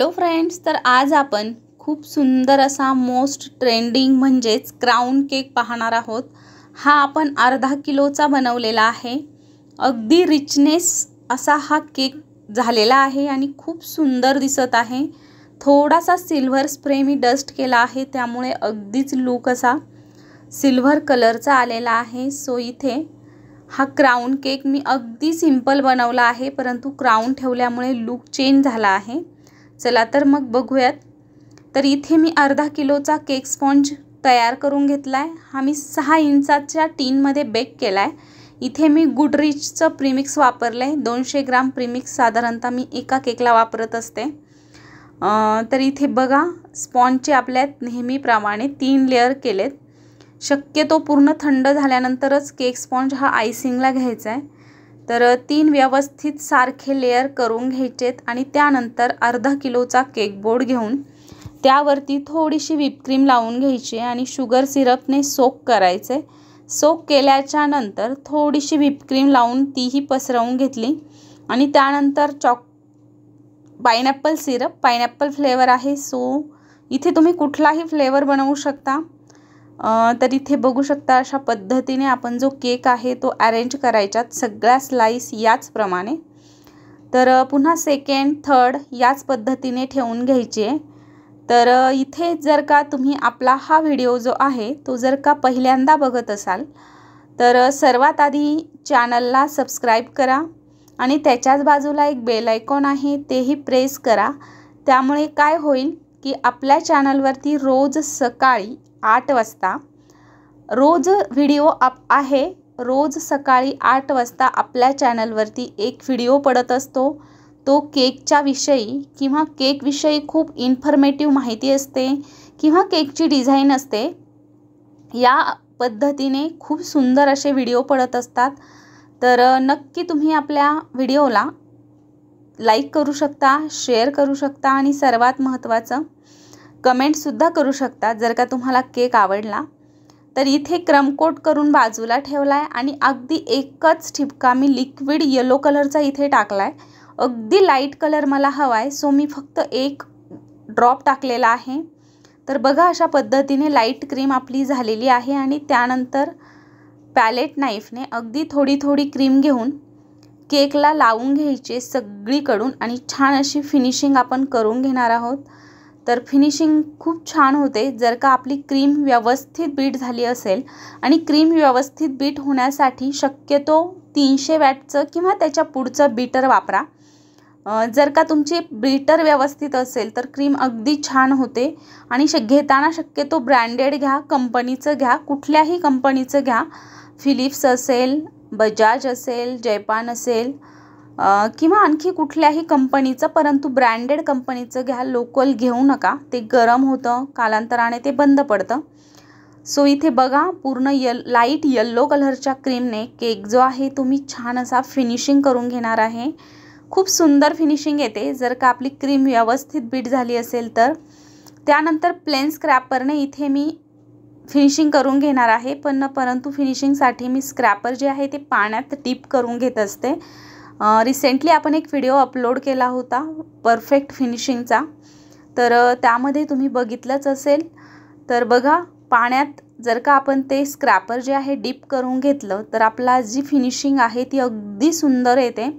hello friends तर आज आपण खूप सुंदर असा मोस्ट ट्रेंडिंग म्हणजेच क्राऊन केक पाहणार आहोत हा आपण अर्धा किलोचा बनवलेला आहे अगदी रिचनेस असा हा केक झालेला आहे आणि खूप सुंदर दिसत आहे थोडासा सिल्वर स्प्रे मी डस्ट केला आहे त्यामुळे अगदीच लूक असा सिल्वर कलरचा आलेला आहे सो इथे हा क्राऊन केक मी अगदी सिंपल बनवला आहे परंतु क्राऊन ठेवल्यामुळे लूक चेंज झाला आहे चला तर मग बघूयात तर इथे मी अर्धा किलोचा केक स्पॉन्ज तयार करून घेतला आहे हा मी सहा इंचाच्या टीनमध्ये बेक केला आहे इथे मी गुडरिचचं प्रीमिक्स वापरलं आहे दोनशे ग्राम प्रीमिक्स साधारणतः मी एका केकला वापरत असते तर इथे बघा स्पॉन्जचे आपल्या नेहमीप्रमाणे तीन लेअर केलेत शक्यतो पूर्ण थंड झाल्यानंतरच केक स्पॉन्ज हा आयसिंगला घ्यायचा आहे तर तीन व्यवस्थित सारखे लेअर करून घ्यायचेत आणि त्यानंतर अर्धा किलोचा केक बोर्ड घेऊन त्यावरती थोडीशी विपक्रीम लावून घ्यायची आणि शुगर सिरपने सोक करायचे सोक केल्याच्या नंतर थोडीशी व्हिपक्रीम लावून तीही पसरवून घेतली आणि त्यानंतर चॉक पायनॅपल सिरप पायनॅपल फ्लेवर आहे सो इथे तुम्ही कुठलाही फ्लेवर बनवू शकता तर इथे बघू शकता अशा पद्धतीने आपण जो केक आहे तो अरेंज करायच्यात सगळ्या स्लाईस याचप्रमाणे तर पुन्हा सेकंड थर्ड याच पद्धतीने ठेवून घ्यायची आहे तर इथे जर का तुम्ही आपला हा व्हिडिओ जो आहे तो जर का पहिल्यांदा बघत असाल तर सर्वात आधी चॅनलला सबस्क्राईब करा आणि त्याच्याच बाजूला एक बेल आयकॉन आहे तेही प्रेस करा त्यामुळे काय होईल की आपल्या चॅनलवरती रोज सकाळी आठ वाजता रोज व्हिडिओ आप आहे रोज सकाळी आठ वाजता आपल्या चॅनलवरती एक व्हिडिओ पडत असतो तो केकच्या विषयी किंवा केकविषयी खूप इन्फॉर्मेटिव्ह माहिती असते किंवा केकची डिझाईन असते या पद्धतीने खूप सुंदर असे व्हिडिओ पडत असतात तर नक्की तुम्ही आपल्या व्हिडिओला लाईक करू शकता शेअर करू शकता आणि सर्वात महत्त्वाचं कमेंटसुद्धा करू शकता जर का तुम्हाला केक आवडला तर इथे क्रमकोट करून बाजूला ठेवला आहे आणि अगदी एकच ठिपका मी लिक्विड येलो कलरचा इथे टाकला आहे अगदी लाईट कलर मला हवा आहे सो मी फक्त एक ड्रॉप टाकलेला आहे तर बघा अशा पद्धतीने लाईट क्रीम आपली झालेली आहे आणि त्यानंतर पॅलेट नाईफने अगदी थोडी थोडी क्रीम घेऊन केकला लावून घ्यायचे सगळीकडून आणि छान अशी फिनिशिंग आपण करून घेणार आहोत तर फिनिशिंग खूप छान होते जर का आपली क्रीम व्यवस्थित बीट झाली असेल आणि क्रीम व्यवस्थित बीट होण्यासाठी शक्यतो तीनशे वॅटचं किंवा त्याच्या पुढचं बीटर वापरा जर का तुमची बीटर व्यवस्थित असेल तर क्रीम अगदी छान होते आणि श घेताना शक्यतो ब्रँडेड घ्या कंपनीचं घ्या कुठल्याही कंपनीचं घ्या फिलिप्स असेल बजाज असेल जयपान असेल किंवा आणखी कुठल्याही कंपनीचं परंतु ब्रँडेड कंपनीचं घ्या लोकल घेऊ नका ते गरम होतं कालांतराने ते बंद पडतं सो इथे बघा पूर्ण यल लाईट यल्लो कलरच्या क्रीमने केक जो आहे तो मी छान असा फिनिशिंग करून घेणार आहे खूप सुंदर फिनिशिंग येते जर का आपली क्रीम व्यवस्थित बीट झाली असेल तर त्यानंतर प्लेन स्क्रॅपरने इथे मी फिनिशिंग करून घेणार आहे पण परंतु फिनिशिंगसाठी मी स्क्रॅपर जे आहे ते पाण्यात टीप करून घेत असते रिसेंटली आपण एक व्हिडिओ अपलोड केला होता परफेक्ट फिनिशिंगचा तर त्यामध्ये तुम्ही बघितलंच असेल तर बघा पाण्यात जर का आपण ते स्क्रॅपर जे आहे डीप करून घेतलं तर आपला जी फिनिशिंग आहे ती अगदी सुंदर येते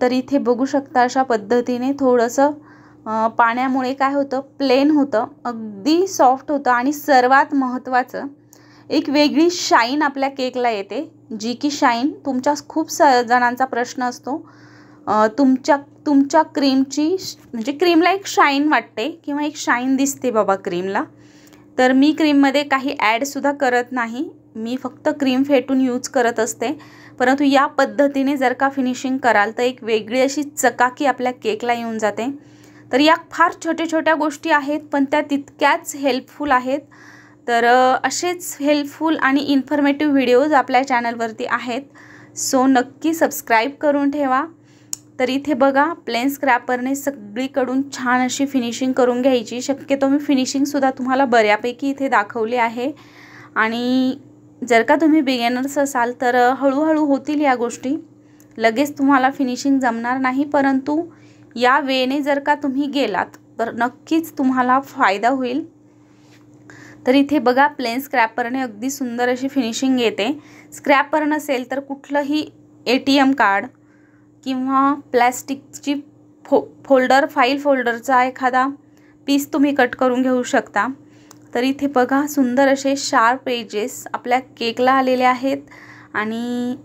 तर इथे बघू शकता अशा पद्धतीने थोडंसं पाण्यामुळे काय होतं प्लेन होतं अगदी सॉफ्ट होतं आणि सर्वात महत्त्वाचं एक वेगळी शाईन आपल्या केकला येते जी की शाईन तुमच्या खूप स जणांचा प्रश्न असतो तुमच्या तुमच्या क्रीमची म्हणजे क्रीमला एक शाईन वाटते किंवा एक शाईन दिसते बाबा क्रीमला तर मी क्रीममध्ये काही ॲडसुद्धा करत नाही मी फक्त क्रीम फेटून यूज करत असते परंतु या पद्धतीने जर का फिनिशिंग कराल तर एक वेगळी अशी चकाकी आपल्या केकला येऊन जाते तर या फार छोट्या छोट्या गोष्टी आहेत पण त्या तितक्याच हेल्पफुल आहेत तर असेच हेल्पफुल आणि इन्फॉर्मेटिव्ह व्हिडिओज आपल्या चॅनलवरती आहेत सो नक्की सबस्क्राईब करून ठेवा तर इथे बघा प्लेन स्क्रॅपरने सगळीकडून छान अशी फिनिशिंग करून घ्यायची शक्यतो मी फिनिशिंगसुद्धा तुम्हाला बऱ्यापैकी इथे दाखवली आहे आणि जर का तुम्ही बिगेनर्स असाल तर हळूहळू होतील या गोष्टी लगेच तुम्हाला फिनिशिंग जमणार नाही परंतु या वेने जर का तुम्ही गेलात तर नक्कीच तुम्हाला फायदा होईल तर इथे बघा प्लेन स्क्रॅपरने अगदी सुंदर अशी फिनिशिंग येते स्क्रॅपर नसेल तर कुठलंही ए टी एम कार्ड किंवा प्लॅस्टिकची फो फोल्डर फाईल फोल्डरचा एखादा पीस तुम्ही कट करून घेऊ शकता तर इथे बघा सुंदर असे शार्प एजेस आपल्या केकला आलेले आहेत आणि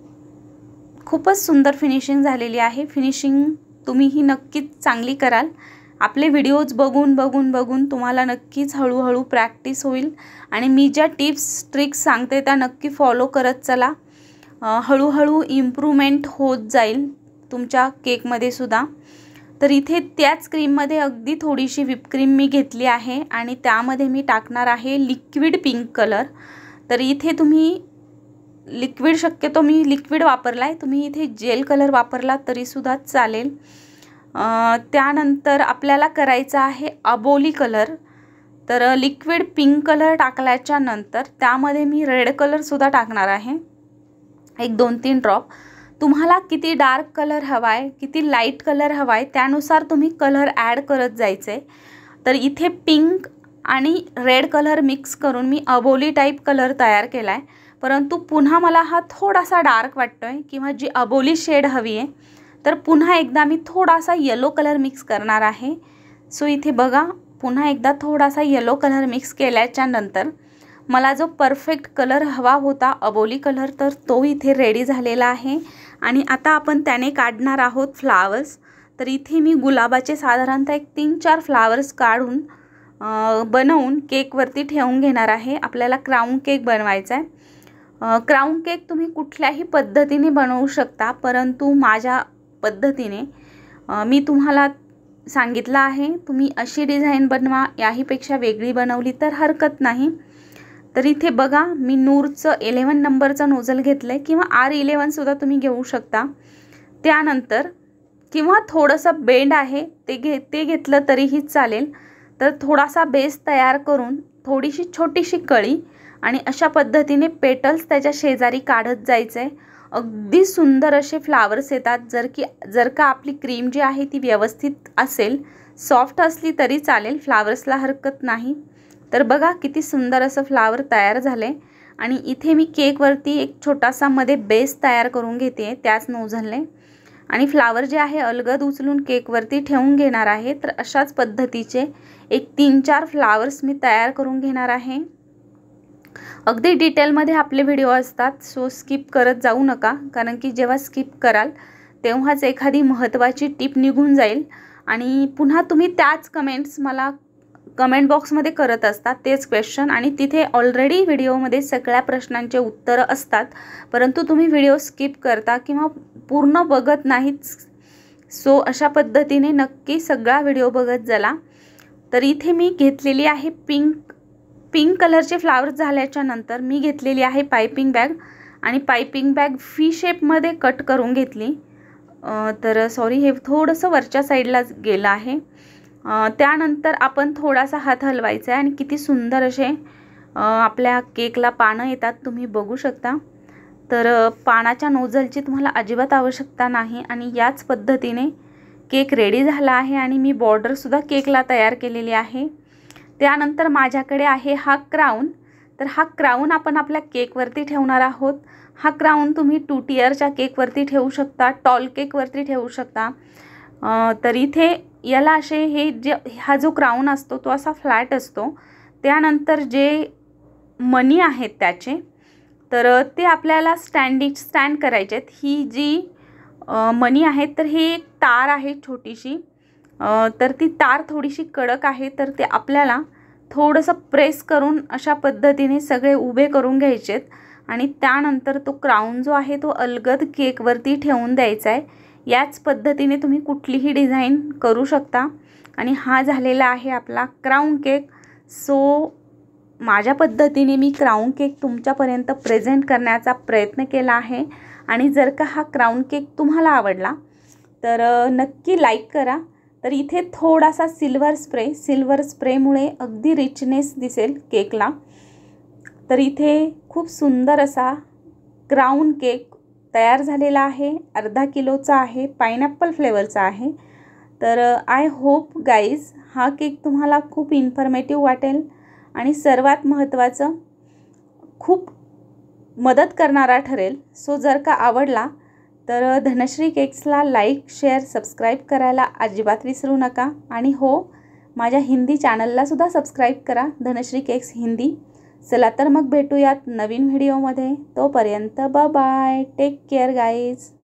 खूपच सुंदर फिनिशिंग झालेली आहे फिनिशिंग तुम्ही ही नक्कीच चांगली कराल आपले व्हिडिओज बघून बघून बघून तुम्हाला नक्कीच हळूहळू प्रॅक्टिस होईल आणि मी ज्या टिप्स ट्रिक्स सांगते त्या नक्की फॉलो करत चला हळूहळू इम्प्रूव्हमेंट होत जाईल तुमच्या केकमध्ये सुद्धा तर इथे त्याच क्रीममध्ये अगदी थोडीशी क्रीम मी घेतली आहे आणि त्यामध्ये मी टाकणार आहे लिक्विड पिंक कलर तर इथे तुम्ही लिक्विड शक्यतो मी लिक्विड वापरला आहे तुम्ही इथे जेल कलर वापरला तरीसुद्धा चालेल त्यानंतर आपल्याला करायचा आहे अबोली कलर तर लिक्विड पिंक कलर टाकल्याच्या नंतर त्यामध्ये मी रेड कलरसुद्धा टाकणार आहे एक दोन तीन ड्रॉप तुम्हाला किती डार्क कलर हवा आहे किती लाईट कलर हवा आहे त्यानुसार तुम्ही कलर ॲड करत जायचं तर इथे पिंक आणि रेड कलर मिक्स करून मी अबोली टाईप कलर तयार केला आहे परंतु पुन्हा मला हा थोडासा डार्क वाटतो आहे किंवा जी अबोली शेड हवी आहे तर पुन्हा एकदा मी थोडासा येलो कलर मिक्स करणार आहे सो इथे बघा पुन्हा एकदा थोडासा येलो कलर मिक्स केल्याच्या नंतर मला जो परफेक्ट कलर हवा होता अबोली कलर तर तो इथे रेडी झालेला आहे आणि आता आपण त्याने काढणार आहोत फ्लावर्स तर इथे मी गुलाबाचे साधारणतः एक तीन चार फ्लावर्स काढून बनवून केकवरती ठेवून घेणार आहे आपल्याला क्राऊन केक बनवायचा आहे क्राऊन केक तुम्ही कुठल्याही पद्धतीने बनवू शकता परंतु माझ्या पद्धतीने मी तुम्हाला सांगितलं आहे तुम्ही अशी डिझाईन बनवा याहीपेक्षा वेगळी बनवली तर हरकत नाही तर इथे बघा मी नूरचं इलेवन नंबरचं नोजल घेतलं आहे किंवा आर इलेवनसुद्धा तुम्ही घेऊ शकता त्यानंतर किंवा थोडंसं बेंड आहे ते घे ते घेतलं तरीही चालेल तर थोडासा बेस तयार करून थोडीशी छोटीशी कळी आणि अशा पद्धतीने पेटल्स त्याच्या शेजारी काढत जायचं आहे अगदी सुंदर असे फ्लावर्स येतात जर की जर का आपली क्रीम जी आहे ती व्यवस्थित असेल सॉफ्ट असली तरी चालेल फ्लावर्सला हरकत नाही तर बघा किती सुंदर असं फ्लावर तयार झाले आणि इथे मी केकवरती एक छोटासा मध्ये बेस तयार करून घेते आहे त्याच नोझलने आणि फ्लावर जे आहे अलगद उचलून केकवरती ठेवून घेणार आहे तर अशाच पद्धतीचे एक तीन चार फ्लावर्स मी तयार करून घेणार आहे अगदी डिटेलमध्ये आपले व्हिडिओ असतात सो स्किप करत जाऊ नका कारण की जेव्हा स्किप कराल तेव्हाच एखादी महत्त्वाची टिप निघून जाईल आणि पुन्हा तुम्ही त्याच कमेंट्स मला कमेंट बॉक्समध्ये करत असतात तेच क्वेश्चन आणि तिथे ऑलरेडी व्हिडिओमध्ये सगळ्या प्रश्नांचे उत्तरं असतात परंतु तुम्ही व्हिडिओ स्किप करता किंवा पूर्ण बघत नाहीच सो अशा पद्धतीने नक्की सगळा व्हिडिओ बघत झाला तर इथे मी घेतलेली आहे पिंक पिंक कलरचे फ्लावर्स झाल्याच्यानंतर मी घेतलेली आहे पायपिंग बॅग आणि पायपिंग बॅग फी शेपमध्ये कट करून घेतली तर सॉरी हे थोडंसं वरच्या साईडला गेलं आहे त्यानंतर आपण थोडासा हात हलवायचा आहे आणि किती सुंदर असे आपल्या केकला पानं येतात तुम्ही बघू शकता तर पानाच्या नोजलची तुम्हाला अजिबात आवश्यकता नाही आणि याच पद्धतीने केक रेडी झाला आहे आणि मी बॉर्डरसुद्धा केकला तयार केलेली आहे त्यानंतर माझ्याकडे आहे हा क्राऊन तर हा क्राऊन आपण आपल्या केकवरती ठेवणार आहोत हा क्राऊन तुम्ही टू टीयरच्या केकवरती ठेवू शकता टॉल केकवरती ठेवू शकता तर इथे याला असे हे जे हा जो क्राऊन असतो तो असा फ्लॅट असतो त्यानंतर जे मनी आहेत त्याचे तर ते आपल्याला स्टँडिंग स्टँड करायचे आहेत ही जी मनी आहेत तर ही एक तार आहे छोटीशी तर ती तार थोडीशी कडक आहे तर ते आपल्याला थोडंसं प्रेस करून अशा पद्धतीने सगळे उभे करून घ्यायचेत आणि त्यानंतर तो क्राऊन जो आहे तो अलगद केकवरती ठेवून द्यायचा आहे याच पद्धतीने तुम्ही कुठलीही डिझाईन करू शकता आणि हा झालेला आहे आपला क्राऊन केक सो माझ्या पद्धतीने मी क्राऊन केक तुमच्यापर्यंत प्रेझेंट करण्याचा प्रयत्न केला आहे आणि जर का हा क्राऊन केक तुम्हाला आवडला तर नक्की लाईक करा तर इथे थोडासा सिल्वर स्प्रे सिल्वर स्प्रेमुळे अगदी रिचनेस दिसेल केकला तर इथे खूप सुंदर असा क्राऊन केक तयार झालेला आहे अर्धा किलोचा आहे पायनॅपल फ्लेवरचा आहे तर आय होप गाईज हा केक तुम्हाला खूप इन्फॉर्मेटिव्ह वाटेल आणि सर्वात महत्त्वाचं खूप मदत करणारा ठरेल सो जर का आवडला तर धनश्री केक्सला लाईक शेअर सबस्क्राईब करायला अजिबात विसरू नका आणि हो माझ्या हिंदी चॅनललासुद्धा सबस्क्राईब करा धनश्री केक्स हिंदी चला तर मग भेटूयात नवीन व्हिडिओमध्ये तोपर्यंत ब बाय टेक केअर गाईज